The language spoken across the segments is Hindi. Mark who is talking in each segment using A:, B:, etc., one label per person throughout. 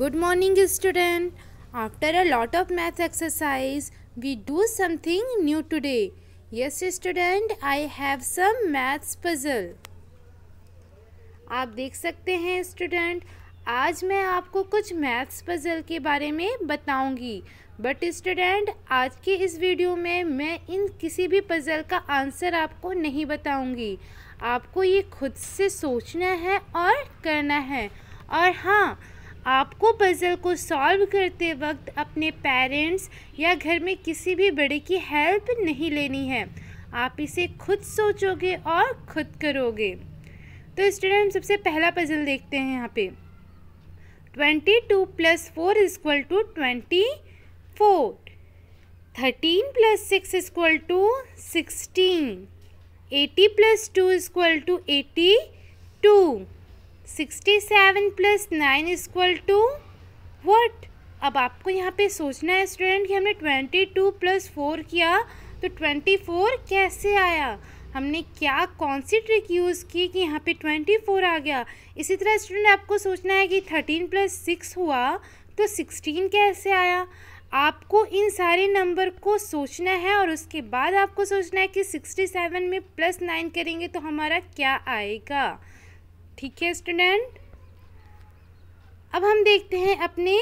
A: Good morning student. After a lot of math exercise, we do something new today. Yes student, I have some maths puzzle. आप देख सकते हैं स्टूडेंट आज मैं आपको कुछ मैथ्स पज़ल के बारे में बताऊंगी बट स्टूडेंट आज के इस वीडियो में मैं इन किसी भी पज़ल का आंसर आपको नहीं बताऊंगी आपको ये खुद से सोचना है और करना है और हाँ आपको पज़ल को सॉल्व करते वक्त अपने पेरेंट्स या घर में किसी भी बड़े की हेल्प नहीं लेनी है आप इसे खुद सोचोगे और खुद करोगे तो स्टूडेंट हम सबसे पहला पज़ल देखते हैं यहाँ पे twenty two plus four is equal to twenty four thirteen plus six is equal to sixteen eighty plus two is equal to eighty two sixty seven plus nine is equal to what अब आपको यहाँ पे सोचना है स्टूडेंट कि हमने ट्वेंटी टू प्लस फोर किया तो ट्वेंटी फोर कैसे आया हमने क्या कौन सी ट्रिक यूज़ की कि यहाँ पे ट्वेंटी फोर आ गया इसी तरह स्टूडेंट आपको सोचना है कि थर्टीन प्लस सिक्स हुआ तो सिक्सटीन कैसे आया आपको इन सारे नंबर को सोचना है और उसके बाद आपको सोचना है कि सिक्सटी सेवन में प्लस नाइन करेंगे तो हमारा क्या आएगा ठीक है स्टूडेंट अब हम देखते हैं अपने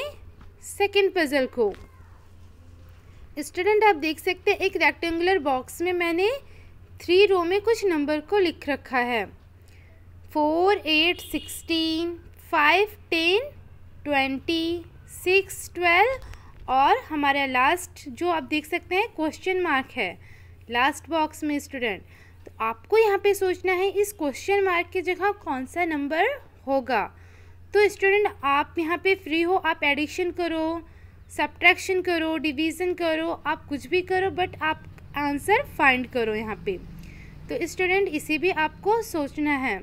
A: सेकंड पजल को स्टूडेंट आप देख सकते हैं एक रेक्टेंगुलर बॉक्स में मैंने थ्री रो में कुछ नंबर को लिख रखा है four eight sixteen five ten twenty six twelve और हमारा लास्ट जो आप देख सकते हैं क्वेश्चन मार्क है लास्ट बॉक्स में स्टूडेंट आपको यहाँ पे सोचना है इस क्वेश्चन मार्क की जगह कौन सा नंबर होगा तो स्टूडेंट आप यहाँ पे फ्री हो आप एडिशन करो सब्ट्रैक्शन करो डिवीज़न करो आप कुछ भी करो बट आप आंसर फाइंड करो यहाँ पे तो स्टूडेंट इसे भी आपको सोचना है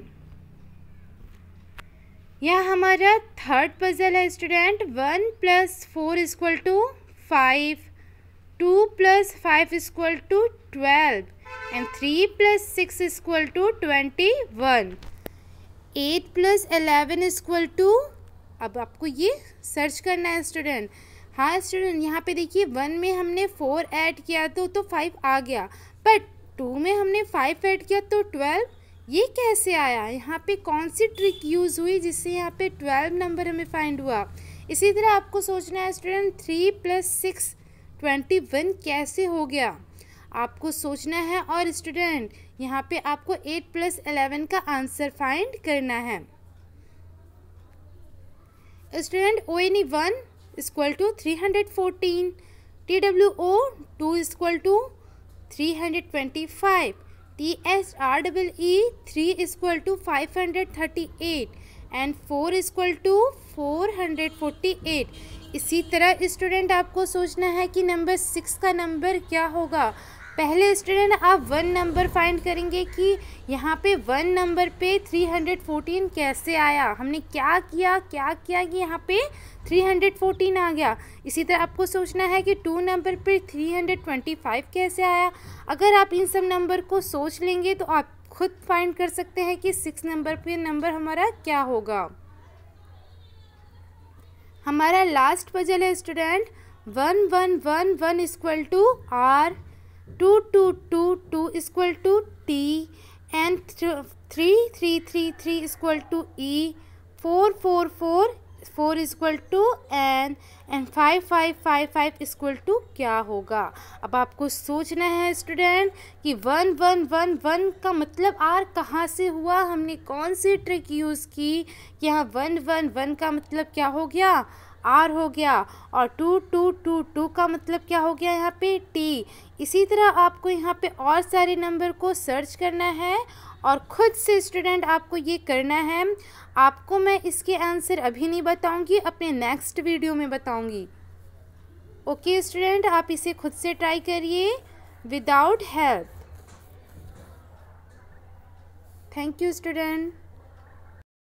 A: यह हमारा थर्ड पजल है student one plus four equal to five two plus five is to twelve and three plus six 6 to twenty one eight plus eleven 11 to अब आपको ये सर्च करना है स्टूडेंट हाँ स्टूडेंट यहाँ पे देखिए वन में हमने फोर ऐड किया तो तो फाइव आ गया बट टू में हमने फाइव ऐड किया तो ट्वेल्व ये कैसे आया यहाँ पे कौन सी ट्रिक यूज़ हुई जिससे यहाँ पे ट्वेल्व नंबर हमें फाइंड हुआ इसी तरह आपको सोचना है student three plus six twenty one कैसे हो गया आपको सोचना है और स्टूडेंट यहाँ पे आपको एट प्लस एलेवन का आंसर फाइंड करना है student O N one equal to three hundred fourteen T W O two equal to three hundred twenty five T S R double E three equal to five hundred thirty eight and four is equal to four hundred forty eight इसी तरह स्टूडेंट आपको सोचना है कि नंबर सिक्स का नंबर क्या होगा पहले स्टूडेंट आप वन नंबर फाइंड करेंगे कि यहाँ पे वन नंबर पे फोर्टीन कैसे आया हमने क्या किया क्या किया कि यहाँ पे फोर्टीन आ गया इसी तरह आपको सोचना है कि टू नंबर पे फाइव कैसे आया अगर आप इन सब नंबर को सोच लेंगे तो आप खुद फाइंड कर सकते हैं कि सिक्स नंबर पे नंबर हमारा क्या होगा हमारा लास्ट पजल है student one one one one equal to R two two two two equal to T and three three three three equal to E four four four four is equal to N and five five five five is equal to क्या होगा अब आपको सोचना है स्टूडेंट कि वन वन वन वन का मतलब आर कहाँ से हुआ हमने कौन सी ट्रिक यूज़ की यहाँ वन वन वन का मतलब क्या हो गया आर हो गया और टू टू टू टू का मतलब क्या हो गया यहाँ पे टी इसी तरह आपको यहाँ पे और सारे नंबर को सर्च करना है और ख़ुद से स्टूडेंट आपको ये करना है आपको मैं इसके आंसर अभी नहीं बताऊँगी अपने नेक्स्ट वीडियो में बताऊँगी ओके स्टूडेंट आप इसे खुद से ट्राई करिए without help thank you student